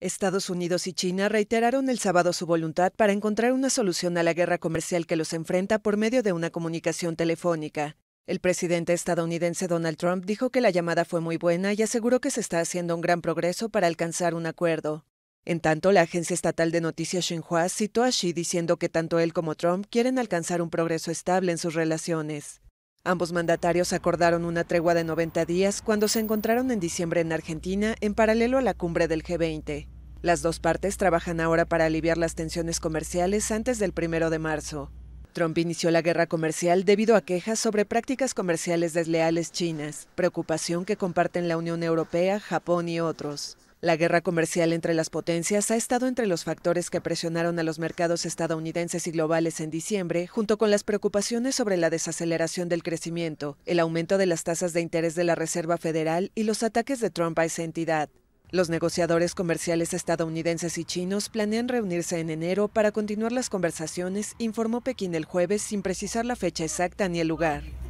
Estados Unidos y China reiteraron el sábado su voluntad para encontrar una solución a la guerra comercial que los enfrenta por medio de una comunicación telefónica. El presidente estadounidense Donald Trump dijo que la llamada fue muy buena y aseguró que se está haciendo un gran progreso para alcanzar un acuerdo. En tanto, la agencia estatal de noticias Xinhua citó a Xi diciendo que tanto él como Trump quieren alcanzar un progreso estable en sus relaciones. Ambos mandatarios acordaron una tregua de 90 días cuando se encontraron en diciembre en Argentina en paralelo a la cumbre del G20. Las dos partes trabajan ahora para aliviar las tensiones comerciales antes del 1 de marzo. Trump inició la guerra comercial debido a quejas sobre prácticas comerciales desleales chinas, preocupación que comparten la Unión Europea, Japón y otros. La guerra comercial entre las potencias ha estado entre los factores que presionaron a los mercados estadounidenses y globales en diciembre, junto con las preocupaciones sobre la desaceleración del crecimiento, el aumento de las tasas de interés de la Reserva Federal y los ataques de Trump a esa entidad. Los negociadores comerciales estadounidenses y chinos planean reunirse en enero para continuar las conversaciones, informó Pekín el jueves sin precisar la fecha exacta ni el lugar.